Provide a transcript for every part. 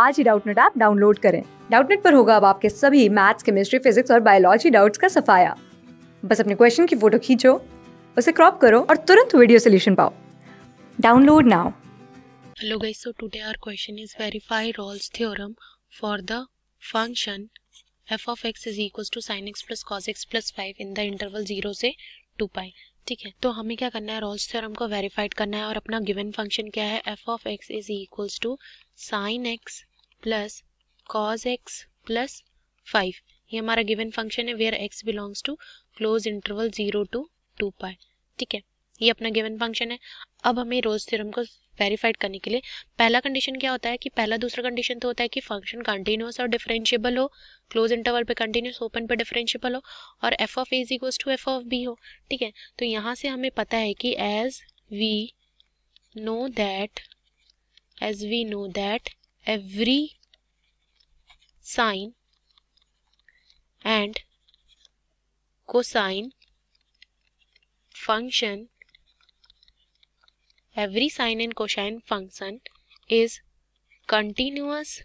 आज ही Doubtnut app download करें डाउटनेट पर होगा अब आपके सभी मैथ्स केमिस्ट्री फिजिक्स और बायोलॉजी डाउट्स का सफाया बस अपने क्वेश्चन की फोटो खींचो उसे क्रॉप करो और तुरंत वीडियो सोल्यूशन पाओ download now hello guys so today our question is verify Rolle's theorem for the function f of x is equal to sine x plus cos x plus five in the interval zero से two pi ठीक है तो हमें क्या करना है Rolle's theorem को verified करना है और अपना गिवन फंक्शन क्या है f of x is equals to sine x plus cos x plus five ये हमारा गिवन फंक्शन है where x belongs to close interval zero to two pi ठीक है ये अपना गिवन फंक्शन है अब हमें रोज थ्योरम को वेरीफाइड करने के लिए पहला कंडीशन क्या होता है कि पहला दूसरा कंडीशन तो होता है कि फंक्शन कंटिन्यूस और डिफरेंशियबल हो क्लोज इंटरवल पे कंटिन्यूस ओपन पे डिफरेंशियबल हो और f of a equals to f of b हो ठीक है तो यहाँ से हमें पता है कि as we know that as we know that every sine and cosine function every sine and cosine function is continuous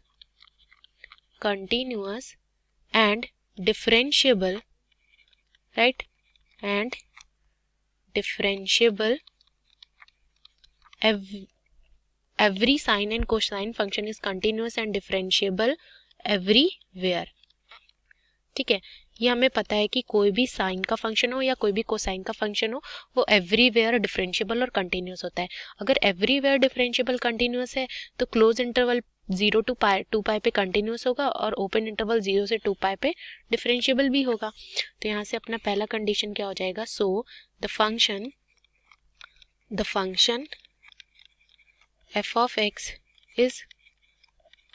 continuous and differentiable right and differentiable every sine and cosine function is continuous and differentiable everywhere ठीक है ये हमें पता है कि कोई भी sign का फंक्शन हो या कोई भी कोसाइन का फंक्शन हो वो एवरीवेयर डिफरेंशिएबल और कंटिन्यूस होता है अगर एवरीवेयर डिफरेंशिएबल कंटिन्यूस है तो close interval zero to pi two pi पे कंटिन्यूस होगा और ओपन इंटरवल जीरो से टू पाई पे डिफरेंशिएबल भी होगा तो यहाँ से अपना पहला कंडीशन क्या हो जाएगा so the function the function f of x is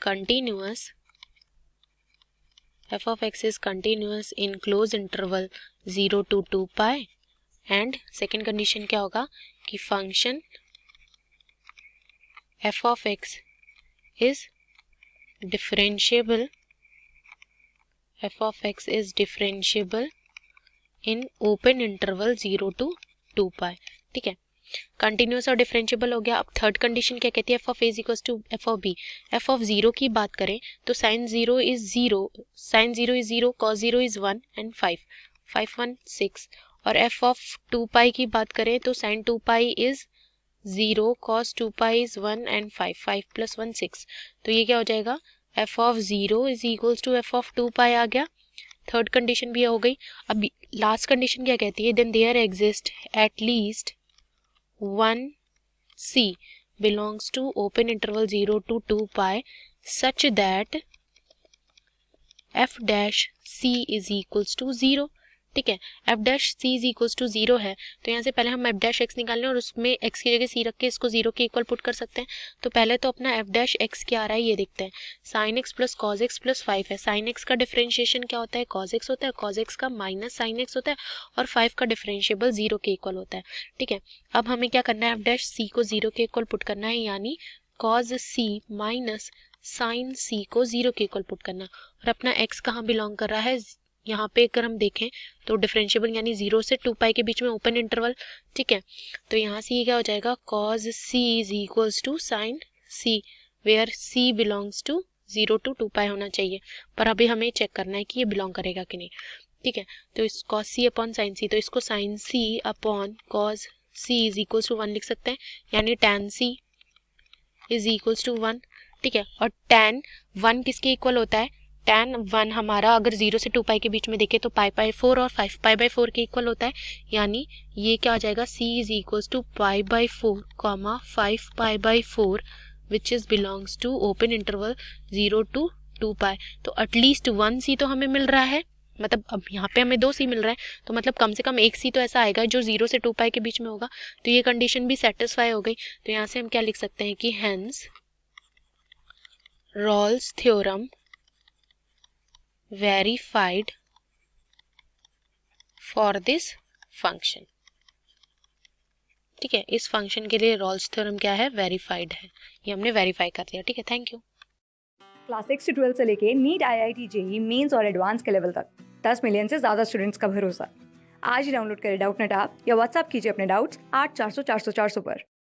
continuous f of x is continuous in closed interval 0 to 2 pi and second condition क्या होगा कि function f of x is differentiable f of x is differentiable in open interval zero to two pi ठीक है continuous और differentiable हो गया अब third condition क्या कहती है f of a equals to f of b f of zero की बात करें तो sine zero is zero sine zero is zero cos zero is one and five five one six और एफ ऑफ टू पाई की बात करें तो sine two pi is zero cos two pi is one and five five plus one six तो ये क्या हो जाएगा f of zero is equals to f of two pi आ गया थर्ड कंडीशन भी हो गई अब लास्ट कंडीशन क्या कहती है then there exist at least 1c belongs to open interval 0 to 2 pi such that f dash c is equals to 0 ठीक है f dash c is equal to zero है तो यहाँ से पहले हम एफ डैश एक्स निकाल लें और उसमें एक्स की जगह सी रख के इसको जीरो के इक्वल पुट कर सकते हैं तो पहले तो अपना एफ डैश एक्स क्या आ रहा है ये देखते हैं sine x plus cos x plus five है साइन एक्स का डिफ्रेंशिएशन क्या होता है कॉज एक्स होता है कॉज एक्स का माइनस साइन एक्स होता है और फाइव का डिफ्रेंशियबल जीरो के इक्वल होता है ठीक है अब हमें क्या करना है एफ डैश सी को जीरो के इक्वल पुट करना है यानी cos c minus sine c को जीरो के इक्वल पुट करना और अपना एक्स कहाँ बिलोंग कर रहा है यहाँ पे अगर हम देखें तो डिफ्रेंशियबल यानी जीरो से टू पाई के बीच में ओपन इंटरवल ठीक है तो यहाँ से ये क्या हो जाएगा cos c is equals to sine c where c belongs to zero to two pi होना चाहिए पर अभी हमें चेक करना है कि ये बिलोंग करेगा कि नहीं ठीक है तो इस cos c upon sine c तो इसको sine c upon cos c is equals to one लिख सकते हैं यानी tan c is equals to one ठीक है और टेन वन किसके इक्वल होता है टेन वन हमारा अगर जीरो से टू पाई के बीच में देखें तो पाई बाई फोर और फाइव पाई बाई फोर के इक्वल होता है यानी ये क्या आ जाएगा c is equals to pi by four comma five pi by four which is belongs to open interval zero to two pi तो एटलीस्ट वन सी तो हमें मिल रहा है मतलब अब यहाँ पे हमें दो सी मिल रहा है तो मतलब कम से कम एक सी तो ऐसा आएगा जो जीरो से टू पाई के बीच में होगा तो ये कंडीशन भी सेटिस्फाई हो गई तो यहाँ से हम क्या लिख सकते हैं कि hence Rolle's theorem verified for this function. ठीक है इस फंक्शन के लिए रोल्स थ्योरम क्या है वेरीफाइड है ये हमने वेरीफाई कर लिया ठीक है थैंक यू क्लास सिक्स से ट्वेल्थ से लेके NEET I I T JEE mains और एडवांस के लेवल तक दस मिलियन से ज़्यादा स्टूडेंट्स का भरोसा आज ही डाउनलोड करें डाउट नेट आप या व्हाट्सअप कीजिए अपने डाउट्स आठ चार सौ चार सौ चार सौ पर